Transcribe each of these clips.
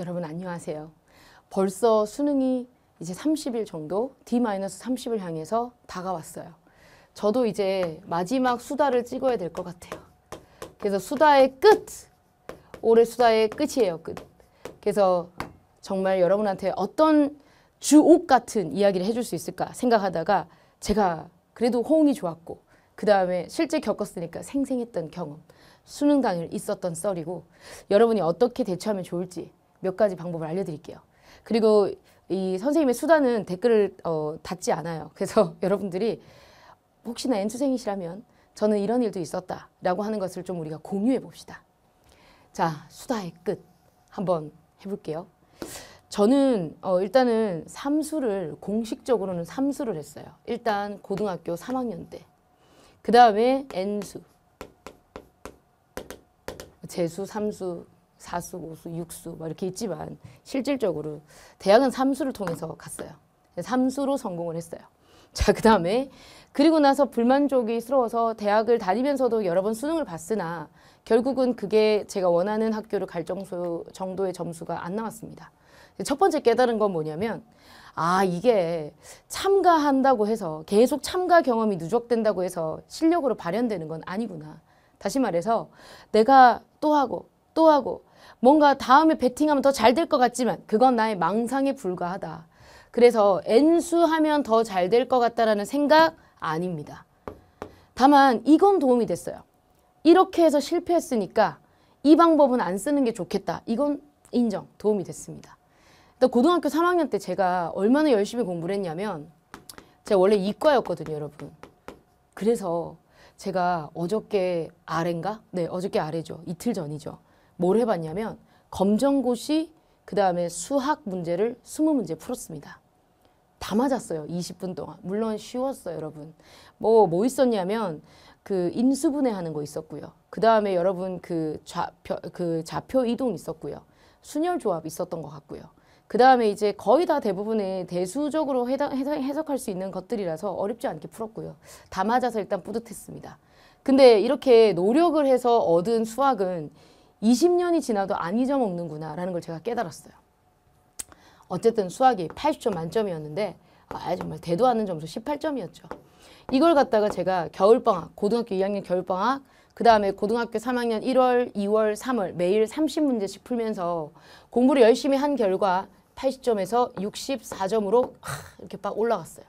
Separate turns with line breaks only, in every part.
여러분 안녕하세요. 벌써 수능이 이제 30일 정도 D-30을 향해서 다가왔어요. 저도 이제 마지막 수다를 찍어야 될 것 같아요. 그래서 수다의 끝! 올해 수다의 끝이에요, 끝. 그래서 정말 여러분한테 어떤 주옥 같은 이야기를 해줄 수 있을까 생각하다가 제가 그래도 호응이 좋았고 그 다음에 실제 겪었으니까 생생했던 경험 수능 당일 있었던 썰이고 여러분이 어떻게 대처하면 좋을지 몇 가지 방법을 알려드릴게요. 그리고 이 선생님의 수단은 댓글을 어, 닫지 않아요. 그래서 여러분들이 혹시나 N투생이시라면 저는 이런 일도 있었다 라고 하는 것을 좀 우리가 공유해 봅시다. 자, 수다의 끝 한번 해볼게요. 저는 어, 일단은 삼수를 공식적으로는 삼수를 했어요. 일단 고등학교 3학년 때. 그 다음에 N수. 재수, 삼수, 사수, 오수, 육수 막 뭐 이렇게 있지만 실질적으로 대학은 삼수를 통해서 갔어요. 삼수로 성공을 했어요. 자, 그 다음에 그리고 나서 불만족이스러워서 대학을 다니면서도 여러 번 수능을 봤으나 결국은 그게 제가 원하는 학교를 갈 정수, 정도의 점수가 안 나왔습니다. 첫 번째 깨달은 건 뭐냐면 아 이게 참가한다고 해서 계속 참가 경험이 누적된다고 해서 실력으로 발현되는 건 아니구나. 다시 말해서 내가 또 하고 또 하고 뭔가 다음에 베팅하면 더 잘 될 것 같지만 그건 나의 망상에 불과하다. 그래서 N수 하면 더 잘 될 것 같다라는 생각 아닙니다. 다만 이건 도움이 됐어요. 이렇게 해서 실패했으니까 이 방법은 안 쓰는 게 좋겠다. 이건 인정, 도움이 됐습니다. 또 고등학교 3학년 때 제가 얼마나 열심히 공부를 했냐면 제가 원래 이과였거든요, 여러분. 그래서 제가 어저께 아래인가? 네, 어저께 아래죠. 이틀 전이죠. 뭘 해봤냐면 검정고시 그 다음에 수학 문제를 20문제 풀었습니다. 다 맞았어요. 20분 동안. 물론 쉬웠어요, 여러분. 뭐, 뭐 있었냐면, 그 인수분해 하는 거 있었고요. 그 다음에 여러분 그 좌표, 그 좌표 이동 있었고요. 순열 조합 있었던 것 같고요. 그 다음에 이제 거의 다 대부분의 대수적으로 해당, 해석할 수 있는 것들이라서 어렵지 않게 풀었고요. 다 맞아서 일단 뿌듯했습니다. 근데 이렇게 노력을 해서 얻은 수학은 20년이 지나도 안 잊어먹는구나라는 걸 제가 깨달았어요. 어쨌든 수학이 80점 만점이었는데 아 정말 대도 않는 점수 18점이었죠. 이걸 갖다가 제가 겨울방학, 고등학교 2학년 겨울방학, 그 다음에 고등학교 3학년 1월, 2월, 3월 매일 30문제씩 풀면서 공부를 열심히 한 결과 80점에서 64점으로 이렇게 빡 올라갔어요.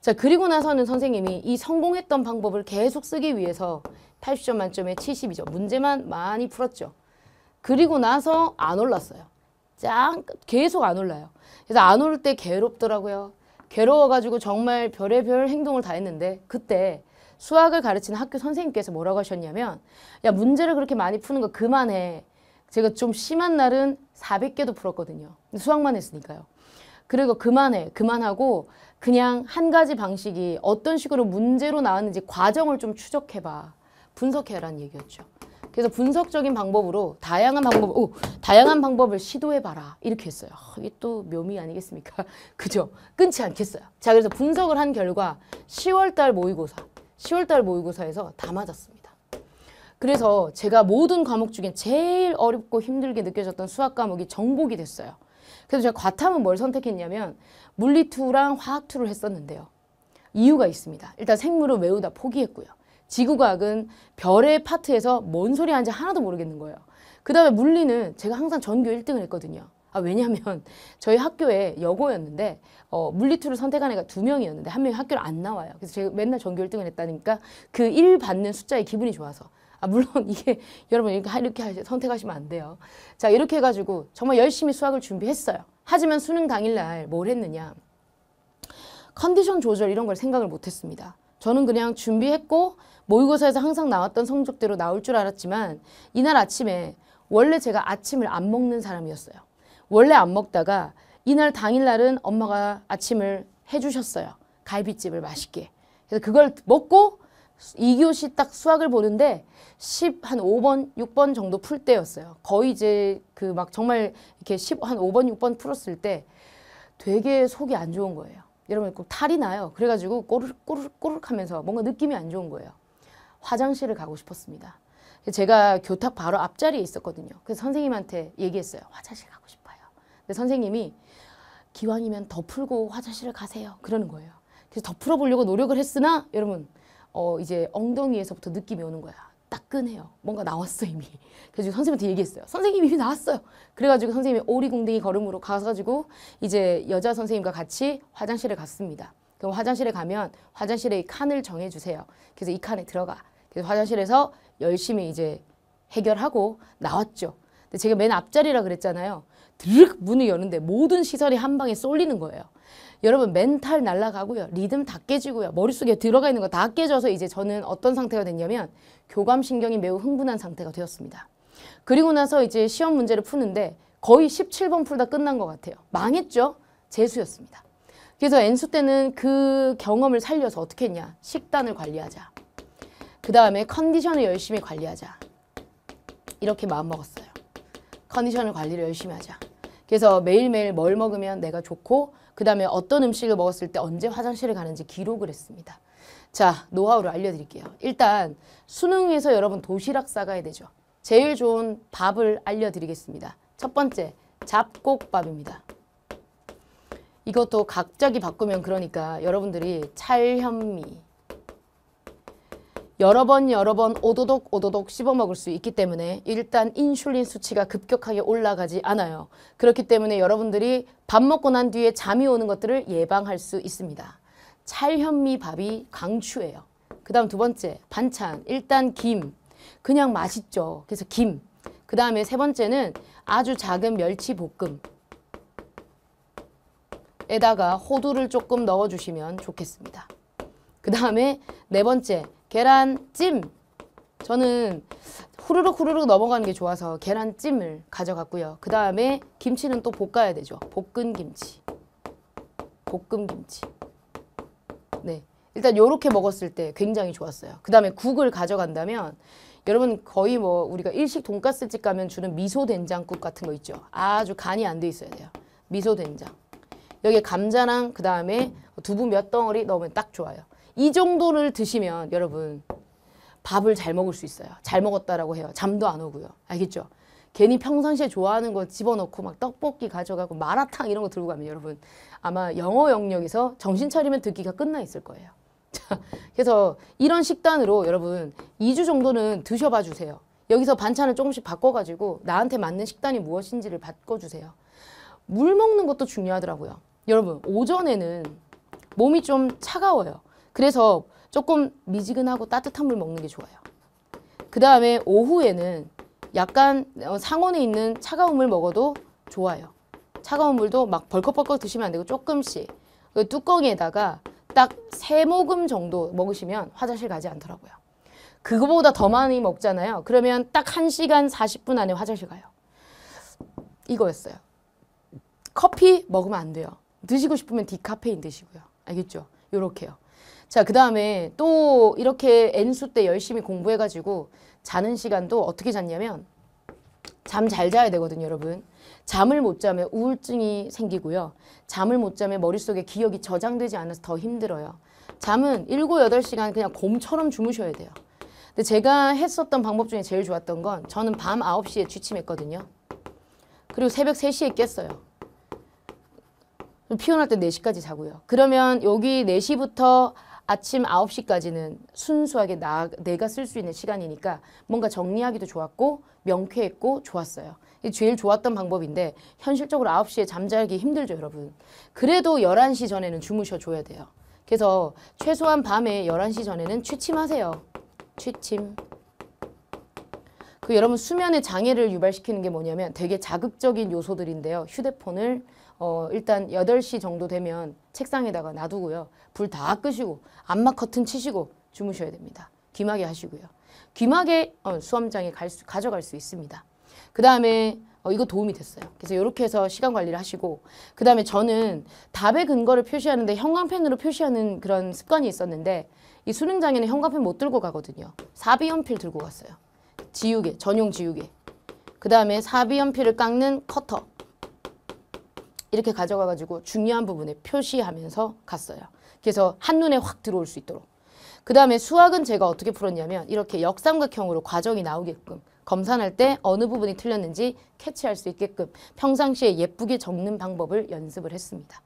자 그리고 나서는 선생님이 이 성공했던 방법을 계속 쓰기 위해서 80점 만점에 72점 문제만 많이 풀었죠. 그리고 나서 안 올랐어요. 짱 계속 안 올라요. 그래서 안 오를 때 괴롭더라고요. 괴로워가지고 정말 별의별 행동을 다 했는데 그때 수학을 가르치는 학교 선생님께서 뭐라고 하셨냐면 야 문제를 그렇게 많이 푸는 거 그만해. 제가 좀 심한 날은 400개도 풀었거든요. 수학만 했으니까요. 그리고 그만해. 그만하고 그냥 한 가지 방식이 어떤 식으로 문제로 나왔는지 과정을 좀 추적해봐. 분석해라는 얘기였죠. 그래서 분석적인 방법으로 다양한 방법, 오, 다양한 방법을 시도해봐라. 이렇게 했어요. 아, 이게 또 묘미 아니겠습니까? 그죠? 끊지 않겠어요. 자, 그래서 분석을 한 결과 10월달 모의고사, 10월달 모의고사에서 다 맞았습니다. 그래서 제가 모든 과목 중에 제일 어렵고 힘들게 느껴졌던 수학 과목이 정복이 됐어요. 그래서 제가 과탐은 뭘 선택했냐면 물리투랑 화학투를 했었는데요. 이유가 있습니다. 일단 생물을 외우다 포기했고요. 지구과학은 별의 파트에서 뭔 소리 하는지 하나도 모르겠는 거예요. 그 다음에 물리는 제가 항상 전교 1등을 했거든요. 아, 왜냐면 저희 학교에 여고였는데 어, 물리투를 선택한 애가 두 명이었는데 한 명이 학교를 안 나와요. 그래서 제가 맨날 전교 1등을 했다니까 그 1 받는 숫자에 기분이 좋아서 아, 물론 이게 여러분 이렇게, 이렇게 선택하시면 안 돼요. 자 이렇게 해가지고 정말 열심히 수학을 준비했어요. 하지만 수능 당일날 뭘 했느냐 컨디션 조절 이런 걸 생각을 못했습니다. 저는 그냥 준비했고 모의고사에서 뭐 항상 나왔던 성적대로 나올 줄 알았지만 이날 아침에 원래 제가 아침을 안 먹는 사람이었어요. 원래 안 먹다가 이날 당일날은 엄마가 아침을 해주셨어요. 갈비집을 맛있게. 그래서 그걸 먹고 이교시딱 수학을 보는데 10 한 5번, 6번 정도 풀 때였어요. 거의 이제 그 막 정말 이렇게 10 한 5번, 6번 풀었을 때 되게 속이 안 좋은 거예요. 여러분 꼭 탈이 나요. 그래가지고 꼬르륵 꼬르륵 꼬르륵 하면서 뭔가 느낌이 안 좋은 거예요. 화장실을 가고 싶었습니다. 제가 교탁 바로 앞자리에 있었거든요. 그래서 선생님한테 얘기했어요. 화장실 가고 싶어요. 근데 선생님이 기왕이면 더 풀고 화장실을 가세요. 그러는 거예요. 그래서 더 풀어보려고 노력을 했으나 여러분 어 이제 엉덩이에서부터 느낌이 오는 거야. 따끈해요. 뭔가 나왔어 이미. 그래서 선생님한테 얘기했어요. 선생님 이미 나왔어요. 그래가지고 선생님이 오리공댕이 걸음으로 가가지고 이제 여자 선생님과 같이 화장실에 갔습니다. 그럼 화장실에 가면 화장실에 이 칸을 정해주세요. 그래서 이 칸에 들어가. 그래서 화장실에서 열심히 이제 해결하고 나왔죠. 근데 제가 맨 앞자리라 그랬잖아요. 드륵 문을 여는데 모든 시설이 한 방에 쏠리는 거예요. 여러분 멘탈 날라가고요. 리듬 다 깨지고요. 머릿속에 들어가 있는 거 다 깨져서 이제 저는 어떤 상태가 됐냐면 교감신경이 매우 흥분한 상태가 되었습니다. 그리고 나서 이제 시험 문제를 푸는데 거의 17번 풀다 끝난 것 같아요. 망했죠? 재수였습니다. 그래서 엔수 때는 그 경험을 살려서 어떻게 했냐. 식단을 관리하자. 그 다음에 컨디션을 열심히 관리하자. 이렇게 마음먹었어요. 컨디션을 관리를 열심히 하자. 그래서 매일매일 뭘 먹으면 내가 좋고 그 다음에 어떤 음식을 먹었을 때 언제 화장실을 가는지 기록을 했습니다. 자, 노하우를 알려드릴게요. 일단 수능에서 여러분 도시락 싸가야 되죠. 제일 좋은 밥을 알려드리겠습니다. 첫 번째, 잡곡밥입니다. 이것도 갑자기 바꾸면 그러니까 여러분들이 찰현미 여러 번 여러 번 오도독 오도독 씹어먹을 수 있기 때문에 일단 인슐린 수치가 급격하게 올라가지 않아요. 그렇기 때문에 여러분들이 밥 먹고 난 뒤에 잠이 오는 것들을 예방할 수 있습니다. 찰현미 밥이 강추예요. 그 다음 두 번째 반찬 일단 김 그냥 맛있죠. 그래서 김. 그 다음에 세 번째는 아주 작은 멸치 볶음 에다가 호두를 조금 넣어주시면 좋겠습니다. 그 다음에 네 번째 계란찜 저는 후루룩 후루룩 넘어가는 게 좋아서 계란찜을 가져갔고요. 그 다음에 김치는 또 볶아야 되죠. 볶은 김치. 볶음 김치. 네. 일단 요렇게 먹었을 때 굉장히 좋았어요. 그 다음에 국을 가져간다면 여러분 거의 뭐 우리가 일식 돈가스집 가면 주는 미소 된장국 같은 거 있죠. 아주 간이 안 돼 있어야 돼요. 미소 된장. 여기에 감자랑 그 다음에 두부 몇 덩어리 넣으면 딱 좋아요. 이 정도를 드시면 여러분 밥을 잘 먹을 수 있어요. 잘 먹었다라고 해요. 잠도 안 오고요. 알겠죠? 괜히 평상시에 좋아하는 거 집어넣고 막 떡볶이 가져가고 마라탕 이런 거 들고 가면 여러분 아마 영어 영역에서 정신 차리면 듣기가 끝나 있을 거예요. 자, 그래서 이런 식단으로 여러분 2주 정도는 드셔봐 주세요. 여기서 반찬을 조금씩 바꿔가지고 나한테 맞는 식단이 무엇인지를 바꿔주세요. 물 먹는 것도 중요하더라고요. 여러분 오전에는 몸이 좀 차가워요. 그래서 조금 미지근하고 따뜻한 물 먹는 게 좋아요. 그 다음에 오후에는 약간 어, 상온에 있는 차가운 물 먹어도 좋아요. 차가운 물도 막 벌컥벌컥 드시면 안 되고 조금씩 그 뚜껑에다가 딱 세 모금 정도 먹으시면 화장실 가지 않더라고요. 그거보다 더 많이 먹잖아요. 그러면 딱1시간4 0분 안에 화장실 가요. 이거였어요. 커피 먹으면 안 돼요. 드시고 싶으면 디카페인 드시고요. 알겠죠? 요렇게요. 자, 그 다음에 또 이렇게 N수 때 열심히 공부해가지고 자는 시간도 어떻게 잤냐면 잠 잘 자야 되거든요, 여러분. 잠을 못 자면 우울증이 생기고요. 잠을 못 자면 머릿속에 기억이 저장되지 않아서 더 힘들어요. 잠은 일곱 여덟 시간 그냥 곰처럼 주무셔야 돼요. 근데 제가 했었던 방법 중에 제일 좋았던 건 저는 밤 아홉 시에 취침했거든요. 그리고 새벽 세시에 깼어요. 피곤할 때 4시까지 자고요. 그러면 여기 4시부터 아침 9시까지는 순수하게 나, 내가 쓸 수 있는 시간이니까 뭔가 정리하기도 좋았고 명쾌했고 좋았어요. 제일 좋았던 방법인데 현실적으로 9시에 잠자기 힘들죠 여러분. 그래도 11시 전에는 주무셔줘야 돼요. 그래서 최소한 밤에 11시 전에는 취침하세요. 취침. 그 여러분 수면에 장애를 유발시키는 게 뭐냐면 되게 자극적인 요소들인데요. 휴대폰을 어, 일단 8시 정도 되면 책상에다가 놔두고요. 불 다 끄시고 안마 커튼 치시고 주무셔야 됩니다. 귀마개 하시고요. 귀마개 어, 수험장에 수, 가져갈 수 있습니다. 그 다음에 어, 이거 도움이 됐어요. 그래서 이렇게 해서 시간 관리를 하시고 그 다음에 저는 답의 근거를 표시하는데 형광펜으로 표시하는 그런 습관이 있었는데 이 수능장에는 형광펜 못 들고 가거든요. 사비연필 들고 갔어요. 지우개, 전용 지우개. 그 다음에 사비연필을 깎는 커터. 이렇게 가져가가지고 중요한 부분에 표시하면서 갔어요. 그래서 한눈에 확 들어올 수 있도록. 그 다음에 수학은 제가 어떻게 풀었냐면 이렇게 역삼각형으로 과정이 나오게끔 검산할 때 어느 부분이 틀렸는지 캐치할 수 있게끔 평상시에 예쁘게 적는 방법을 연습을 했습니다.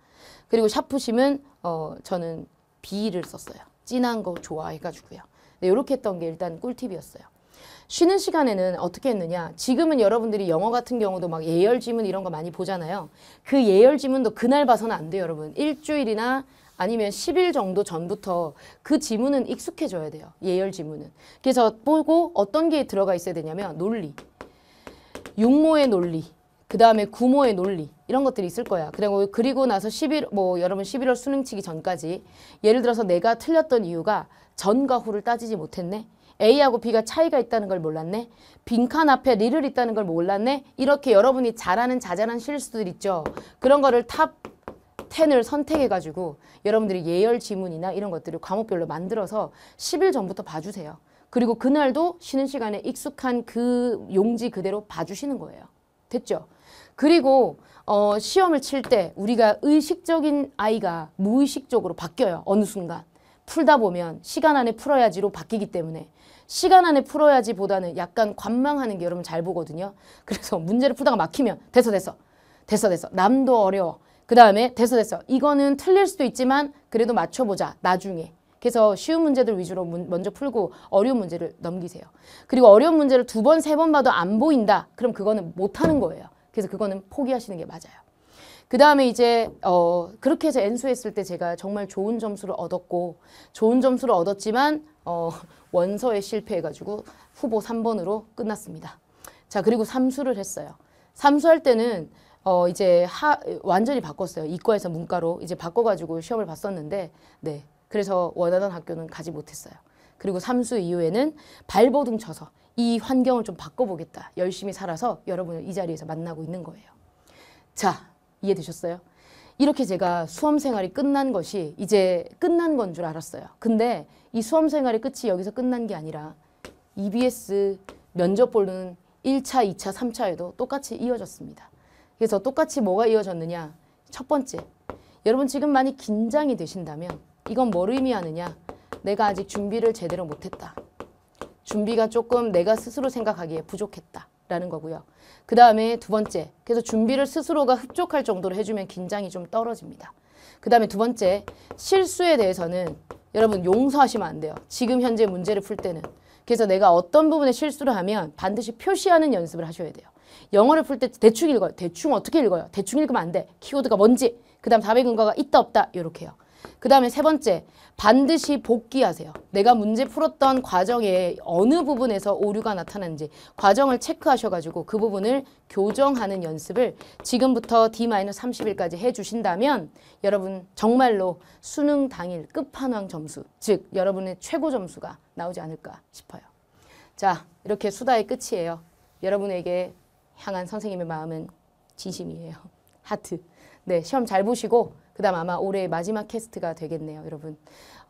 그리고 샤프심은 어, 저는 B를 썼어요. 진한 거 좋아해가지고요. 이렇게 했던 게 일단 꿀팁이었어요. 쉬는 시간에는 어떻게 했느냐. 지금은 여러분들이 영어 같은 경우도 막 예열 지문 이런 거 많이 보잖아요. 그 예열 지문도 그날 봐서는 안 돼요, 여러분. 일주일이나 아니면 10일 정도 전부터 그 지문은 익숙해져야 돼요. 예열 지문은. 그래서 보고 어떤 게 들어가 있어야 되냐면 논리. 육모의 논리. 그 다음에 구모의 논리 이런 것들이 있을 거야. 그리고 그리고 나서 11, 뭐 여러분 11월 수능 치기 전까지 예를 들어서 내가 틀렸던 이유가 전과 후를 따지지 못했네. A하고 B가 차이가 있다는 걸 몰랐네. 빈칸 앞에 리를 있다는 걸 몰랐네. 이렇게 여러분이 잘하는 자잘한 실수들 있죠. 그런 거를 탑 10을 선택해가지고 여러분들이 예열 지문이나 이런 것들을 과목별로 만들어서 10일 전부터 봐주세요. 그리고 그날도 쉬는 시간에 익숙한 그 용지 그대로 봐주시는 거예요. 됐죠? 그리고 어, 시험을 칠 때 우리가 의식적인 아이가 무의식적으로 바뀌어요. 어느 순간. 풀다 보면 시간 안에 풀어야지로 바뀌기 때문에 시간 안에 풀어야지 보다는 약간 관망하는 게 여러분 잘 보거든요. 그래서 문제를 풀다가 막히면 됐어 됐어 됐어 됐어 남도 어려워 그 다음에 됐어 됐어 이거는 틀릴 수도 있지만 그래도 맞춰보자 나중에 그래서 쉬운 문제들 위주로 문, 먼저 풀고 어려운 문제를 넘기세요. 그리고 어려운 문제를 두 번, 세 번 봐도 안 보인다. 그럼 그거는 못하는 거예요. 그래서 그거는 포기하시는 게 맞아요. 그 다음에 이제 어 그렇게 해서 엔수했을 때 제가 정말 좋은 점수를 얻었고 좋은 점수를 얻었지만 어, 원서에 실패해가지고 후보 3번으로 끝났습니다. 자 그리고 삼수를 했어요. 삼수할 때는 어 이제 하, 완전히 바꿨어요. 이과에서 문과로 이제 바꿔가지고 시험을 봤었는데 네 그래서 원하던 학교는 가지 못했어요. 그리고 삼수 이후에는 발버둥 쳐서 이 환경을 좀 바꿔보겠다. 열심히 살아서 여러분을 이 자리에서 만나고 있는 거예요. 자 이해되셨어요? 이렇게 제가 수험 생활이 끝난 것이 이제 끝난 건 줄 알았어요. 근데 이 수험 생활의 끝이 여기서 끝난 게 아니라 EBS 면접 보는 1차, 2차, 3차에도 똑같이 이어졌습니다. 그래서 똑같이 뭐가 이어졌느냐? 첫 번째, 여러분 지금 많이 긴장이 되신다면 이건 뭘 의미하느냐? 내가 아직 준비를 제대로 못했다. 준비가 조금 내가 스스로 생각하기에 부족했다. 라는 거고요. 그 다음에 두 번째, 그래서 준비를 스스로가 흡족할 정도로 해주면 긴장이 좀 떨어집니다. 그 다음에 두 번째, 실수에 대해서는 여러분 용서하시면 안 돼요. 지금 현재 문제를 풀 때는. 그래서 내가 어떤 부분에 실수를 하면 반드시 표시하는 연습을 하셔야 돼요. 영어를 풀 때 대충 읽어요. 대충 어떻게 읽어요? 대충 읽으면 안 돼. 키워드가 뭔지, 그 다음 답의 근거가 있다 없다 이렇게요. 그 다음에 세 번째, 반드시 복귀하세요. 내가 문제 풀었던 과정에 어느 부분에서 오류가 나타났는지 과정을 체크하셔가지고 그 부분을 교정하는 연습을 지금부터 D-30일까지 해주신다면 여러분 정말로 수능 당일 끝판왕 점수, 즉 여러분의 최고 점수가 나오지 않을까 싶어요. 자, 이렇게 수다의 끝이에요. 여러분에게 향한 선생님의 마음은 진심이에요. 하트. 네, 시험 잘 보시고 그 다음 아마 올해 마지막 캐스트가 되겠네요, 여러분.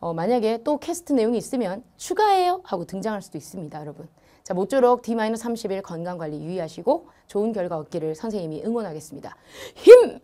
어, 만약에 또 캐스트 내용이 있으면 추가해요 하고 등장할 수도 있습니다, 여러분. 자, 모쪼록 D-30일 건강관리 유의하시고 좋은 결과 얻기를 선생님이 응원하겠습니다. 힘!